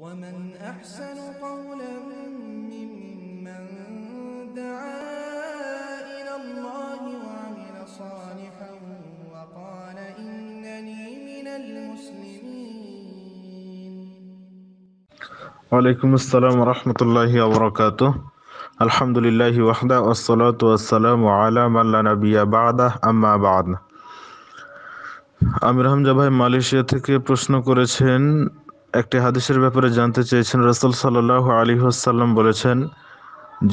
ومن أحسن قولا ممن دعا إلى الله وعمل صالحا وقال إنني من المسلمين وعليكم السلام ورحمة الله وبركاته الحمد لله وحده والصلاة والسلام على من لا نبي بعده أما بعد আমির হামজা ভাই মালয়েশিয়া থেকে প্রশ্ন করেছেন একটি হাদিসের ব্যাপারে জানতে চেয়েছেন রসুল সাল্লাহ আলী হাসাল্লাম বলেছেন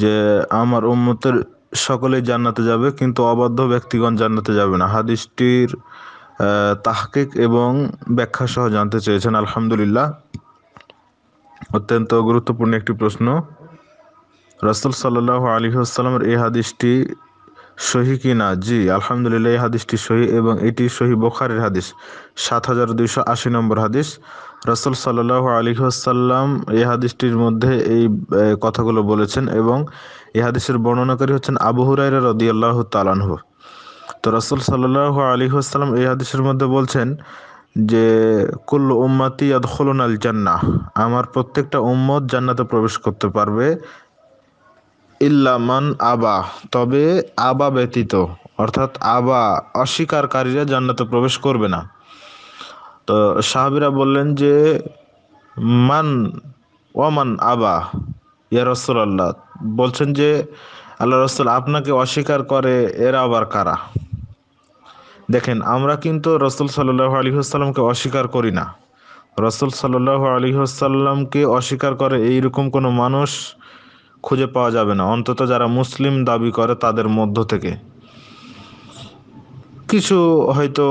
যে আমার উম্মতের সকলেই জান্নাতে যাবে কিন্তু অবাধ্য ব্যক্তিগণ জান্নাতে যাবে না হাদিসটির তাহকিক এবং ব্যাখ্যা সহ জানতে চেয়েছেন আলহামদুলিল্লাহ অত্যন্ত গুরুত্বপূর্ণ একটি প্রশ্ন রসুল সাল্লাহ আলী হাসাল্লামের এই হাদিসটি সহি কি না জি আলহামদুলিল্লাহ এই হাদিসটি সহি এবং এটি সহি বোখারের হাদিস সাত হাজার দুইশো আশি নম্বর হাদিস রসুল সাল্লাহ আলী আসাল্লাম এই হাদিসটির মধ্যে এই কথাগুলো বলেছেন এবং এই হাদিসের বর্ণনাকারী হচ্ছেন আবু হুরাই রদি আল্লাহ তালানহ তো রসুল সাল্লাহ আলী আসসালাম এই হাদিসের মধ্যে বলছেন যে কুল্লু উম্মাতি আদখলুন আল জান্না আমার প্রত্যেকটা উম্মত জান্নাতে প্রবেশ করতে পারবে ইল্লামান আবা তবে আবা ব্যতীত অর্থাৎ আবা অস্বীকারীরা জান্নাতে প্রবেশ করবে না তো সাহাবিরা বললেন যে মান ওয়ামান আবা ইয়া রসুল আল্লাহ বলছেন যে আল্লাহ রসুল আপনাকে অস্বীকার করে এরা আবার কারা দেখেন আমরা কিন্তু রসুল সাল্লাহ আলী আসসালামকে অস্বীকার করি না রসুল সাল্লাহ আলী আসাল্লামকে অস্বীকার করে এইরকম কোনো মানুষ খুঁজে পাওয়া যাবে না অন্তত যারা মুসলিম দাবি করে তাদের মধ্য থেকে কিছু হয়তো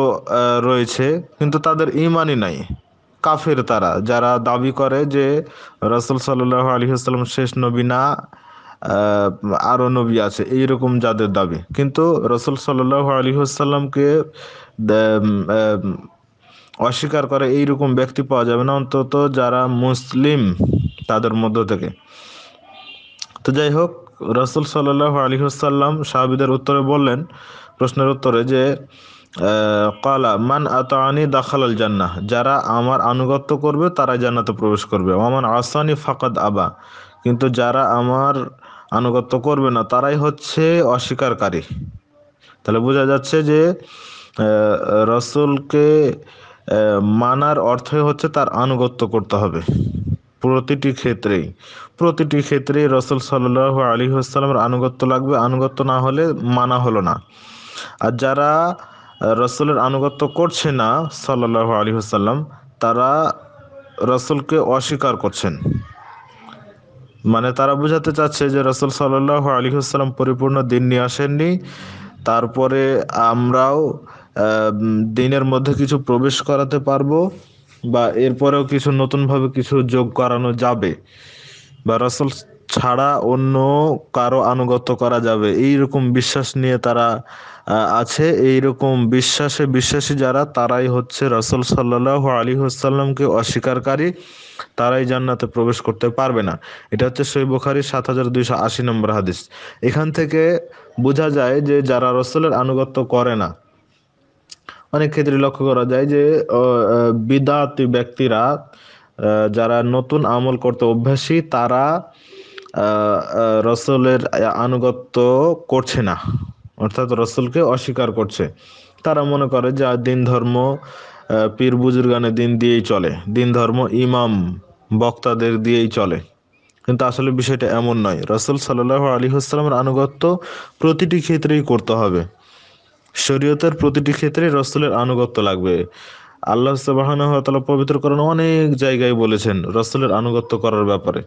রয়েছে কিন্তু তাদের ইমানই নাই কাফের তারা যারা দাবি করে যে রসুল সাল্লাহ আলী আসসালাম শেষ নবী না আরও নবী আছে এইরকম যাদের দাবি কিন্তু রসুল সাল্লাহ আলী আসসালামকে অস্বীকার করে এইরকম ব্যক্তি পাওয়া যাবে না অন্তত যারা মুসলিম তাদের মধ্য থেকে তো যাই হোক রসুল সাল আলী হাসাল্লাম সাহাবিদের উত্তরে বললেন প্রশ্নের উত্তরে যে কালা মান আতানি দাখালাল জান্নাহ যারা আমার আনুগত্য করবে তারা জান্নাতে প্রবেশ করবে আমার আসানি ফাকাদ আবা কিন্তু যারা আমার আনুগত্য করবে না তারাই হচ্ছে অস্বীকারী তাহলে বোঝা যাচ্ছে যে রসুলকে মানার অর্থই হচ্ছে তার আনুগত্য করতে হবে প্রতিটি ক্ষেত্রেই প্রতিটি ক্ষেত্রেই রসুল সাল্লাহ আলী আসসালামের আনুগত্য লাগবে আনুগত্য না হলে মানা হলো না আর যারা রসুলের আনুগত্য করছে না সাল্লাহ আলী আসাল্লাম তারা রসুলকে অস্বীকার করছেন মানে তারা বোঝাতে চাচ্ছে যে রসুল সাল্লাহ আলী আসসালাম পরিপূর্ণ দিন নিয়ে আসেননি তারপরে আমরাও দিনের মধ্যে কিছু প্রবেশ করাতে পারবো বা এরপরেও কিছু নতুনভাবে কিছু যোগ করানো যাবে বা রসল ছাড়া অন্য কারো আনুগত্য করা যাবে এই রকম বিশ্বাস নিয়ে তারা আছে এই রকম বিশ্বাসে বিশ্বাসী যারা তারাই হচ্ছে রসল সাল্লাহ আলী হাসাল্লামকে অস্বীকারী তারাই জান্নাতে প্রবেশ করতে পারবে না এটা হচ্ছে সৈবখারি সাত হাজার দুইশো আশি নম্বর হাদিস এখান থেকে বোঝা যায় যে যারা রসলের আনুগত্য করে না অনেক ক্ষেত্রে লক্ষ্য করা যায় যে বিদাতি ব্যক্তিরা যারা নতুন আমল করতে অভ্যাসী তারা রসুলের আনুগত্য করছে না অর্থাৎ রসুলকে অস্বীকার করছে তারা মনে করে যে দিন ধর্ম পীর বুজুরগানের দিন দিয়েই চলে দিন ধর্ম ইমাম বক্তাদের দিয়েই চলে কিন্তু আসলে বিষয়টা এমন নয় রসুল সাল্লাহ আলী হাসলামের আনুগত্য প্রতিটি ক্ষেত্রেই করতে হবে শরীয়তের প্রতিটি ক্ষেত্রে রসুলের আনুগত্য লাগবে আল্লাহ তালা পবিত্র অনেক জায়গায় বলেছেন রসুলের আনুগত্য করার ব্যাপারে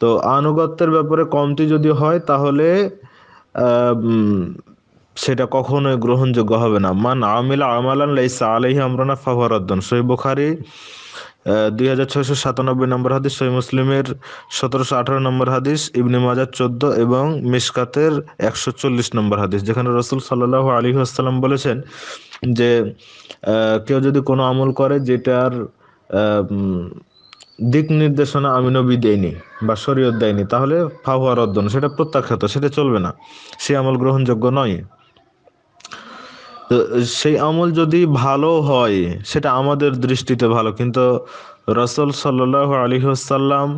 তো আনুগত্যের ব্যাপারে কমতি যদি হয় তাহলে সেটা কখনোই গ্রহণযোগ্য হবে না মান আমিলা আমালান লাইসা আলাইহি আমরানা ফাহরাদ্দন সহি বুখারি দুই হাজার ছয়শো সাতানব্বই নম্বর হাদিস সহি মুসলিমের সতেরোশো নম্বর হাদিস ইবনে মাজার চোদ্দ এবং মিসকাতের একশো চল্লিশ নম্বর হাদিস যেখানে রসুল সাল্লাহ আলী আসসালাম বলেছেন যে কেউ যদি কোনো আমল করে যেটার দিক নির্দেশনা আমি নবী দেয়নি বা শরীয়ত দেয়নি তাহলে ফাহুয়া রদ্দন সেটা প্রত্যাখ্যাত সেটা চলবে না সে আমল গ্রহণযোগ্য নয় তো সেই আমল যদি ভালো হয় সেটা আমাদের দৃষ্টিতে ভালো কিন্তু রসল সাল্লাহ আলী হাসাল্লাম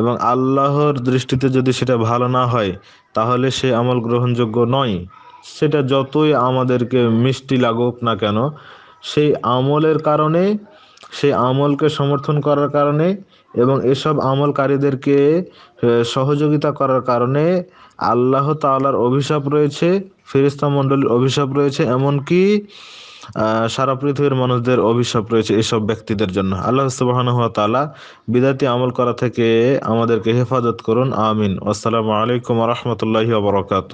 এবং আল্লাহর দৃষ্টিতে যদি সেটা ভালো না হয় তাহলে সেই আমল গ্রহণযোগ্য নয় সেটা যতই আমাদেরকে মিষ্টি লাগুক না কেন সেই আমলের কারণে সেই আমলকে সমর্থন করার কারণে এবং এসব আমলকারীদেরকে সহযোগিতা করার কারণে আল্লাহ তাল্লার অভিশাপ রয়েছে ফেরিস্তা মন্ডলীর অভিশাপ রয়েছে এমনকি সারা পৃথিবীর মানুষদের অভিশাপ রয়েছে এসব ব্যক্তিদের জন্য আল্লাহ সুবাহন তালা বিদাতি আমল করা থেকে আমাদেরকে হেফাজত করুন আমিন আসসালামু আলাইকুম রহমতুল্লাহ বরকাত